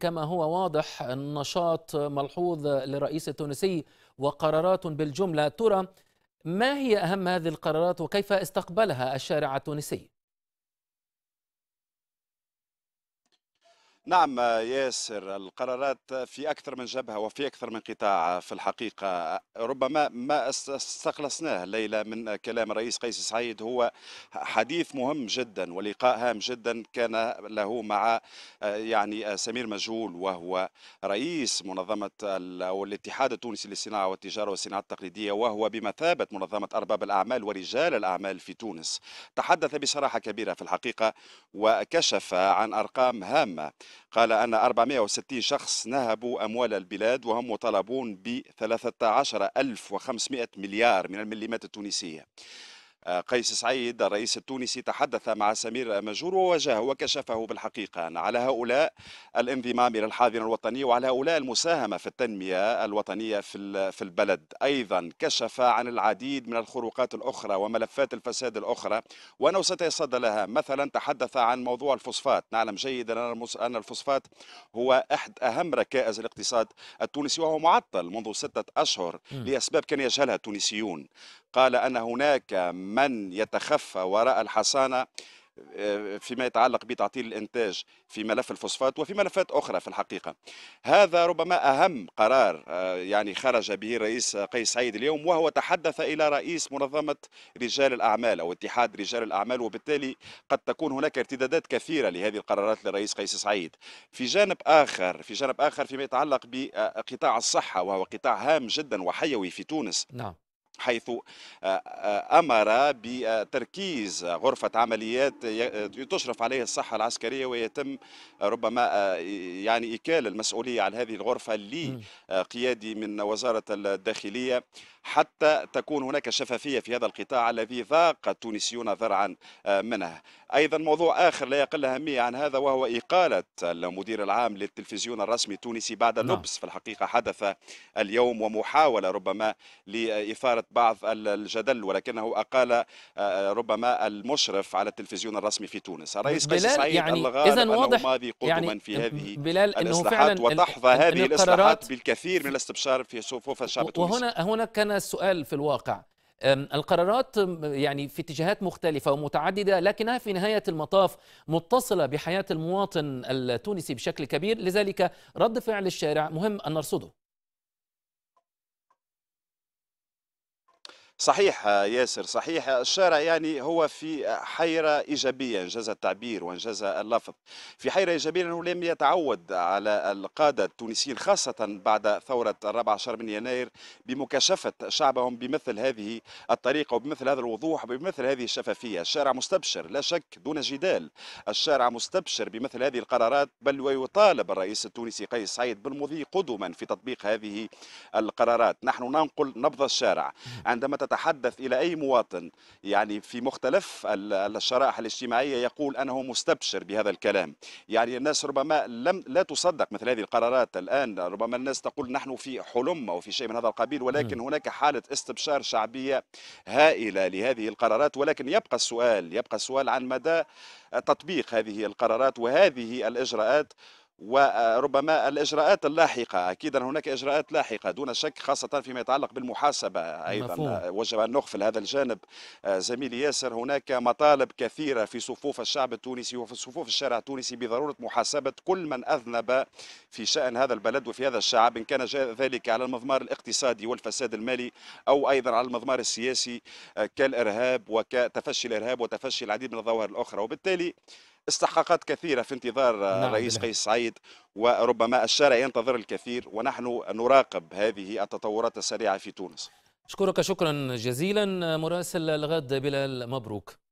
كما هو واضح النشاط ملحوظ للرئيس التونسي وقرارات بالجملة ترى ما هي أهم هذه القرارات وكيف استقبلها الشارع التونسي؟ نعم ياسر القرارات في أكثر من جبهة وفي أكثر من قطاع في الحقيقة ربما ما استخلصناه الليلة من كلام الرئيس قيس سعيد هو حديث مهم جدا ولقاء هام جدا كان له مع يعني سمير مجهول وهو رئيس منظمة أو الاتحاد التونسي للصناعة والتجارة والصناعة التقليدية وهو بمثابة منظمة أرباب الأعمال ورجال الأعمال في تونس تحدث بصراحة كبيرة في الحقيقة وكشف عن أرقام هامة قال أن 460 شخص نهبوا أموال البلاد وهم مطالبون ب 13500 مليار من المليمات التونسية قيس سعيد الرئيس التونسي تحدث مع سمير مجور وواجهه وكشفه بالحقيقة على هؤلاء الانضمام إلى الحاضنة الوطنية وعلى هؤلاء المساهمة في التنمية الوطنية في البلد أيضا كشف عن العديد من الخروقات الأخرى وملفات الفساد الأخرى وأنه سيتصدى لها مثلا تحدث عن موضوع الفوسفات نعلم جيدا أن الفوسفات هو أحد أهم ركائز الاقتصاد التونسي وهو معطل منذ ستة أشهر لأسباب كان يجهلها التونسيون قال أن هناك من يتخفى وراء الحصانة آه، فيما يتعلق بتعطيل الانتاج في ملف الفوسفات وفي ملفات اخرى في الحقيقه هذا ربما اهم قرار آه، يعني خرج به الرئيس قيس سعيد اليوم وهو تحدث الى رئيس منظمه رجال الاعمال او اتحاد رجال الاعمال وبالتالي قد تكون هناك ارتدادات كثيره لهذه القرارات للرئيس قيس سعيد في جانب اخر في جانب اخر فيما يتعلق بقطاع الصحه وهو قطاع هام جدا وحيوي في تونس نعم حيث آه، آه، أمر بتركيز غرفة عمليات آه، تشرف عليها الصحة العسكرية ويتم ربما يعني إكال المسؤولية على هذه الغرفة لقيادي من وزارة الداخلية حتى تكون هناك شفافية في هذا القطاع الذي ذاق التونسيون ذرعا منه أيضا موضوع آخر لا يقل أهمية عن هذا وهو إقالة المدير العام للتلفزيون الرسمي التونسي بعد نعم. لبس في الحقيقة حدث اليوم ومحاولة ربما لإثارة بعض الجدل ولكنه أقال آه، آه، ربما المشرف على التلفزيون الرسمي في تونس الرئيس قيس سعيد يعني إذا واضح ماضي قدما يعني في هذه بلال إنه فعلا وتحظى هذه الإصلاحات بالكثير من الاستبشار في صفوف الشعب التونسي وهنا هنا كان السؤال في الواقع القرارات يعني في اتجاهات مختلفة ومتعددة لكنها في نهاية المطاف متصلة بحياة المواطن التونسي بشكل كبير لذلك رد فعل الشارع مهم أن نرصده صحيح ياسر صحيح الشارع يعني هو في حيرة إيجابية إنجاز التعبير وإنجاز اللفظ في حيرة إيجابية أنه لم يتعود على القادة التونسيين خاصة بعد ثورة 14 من يناير بمكاشفة شعبهم بمثل هذه الطريقة وبمثل هذا الوضوح وبمثل هذه الشفافية الشارع مستبشر لا شك دون جدال الشارع مستبشر بمثل هذه القرارات بل ويطالب الرئيس التونسي قيس سعيد بالمضي قدما في تطبيق هذه القرارات نحن ننقل نبض الشارع عندما تتحدث إلى أي مواطن يعني في مختلف الشرائح الاجتماعية يقول أنه مستبشر بهذا الكلام يعني الناس ربما لم لا تصدق مثل هذه القرارات الآن ربما الناس تقول نحن في حلم أو في شيء من هذا القبيل ولكن هناك حالة استبشار شعبية هائلة لهذه القرارات ولكن يبقى السؤال يبقى السؤال عن مدى تطبيق هذه القرارات وهذه الإجراءات وربما الإجراءات اللاحقة أكيد هناك إجراءات لاحقة دون شك خاصة فيما يتعلق بالمحاسبة أيضا وجب أن نغفل هذا الجانب آه، زميلي ياسر هناك مطالب كثيرة في صفوف الشعب التونسي وفي صفوف الشارع التونسي بضرورة محاسبة كل من أذنب في شأن هذا البلد وفي هذا الشعب إن كان ذلك على المضمار الاقتصادي والفساد المالي أو أيضا على المضمار السياسي آه، كالإرهاب وكتفشي الإرهاب وتفشي العديد من الظواهر الأخرى وبالتالي استحقاقات كثيرة في انتظار آه، نعم الرئيس قيس سعيد وربما الشارع ينتظر الكثير ونحن نراقب هذه التطورات السريعة في تونس أشكرك شكرا جزيلا مراسل الغد بلال مبروك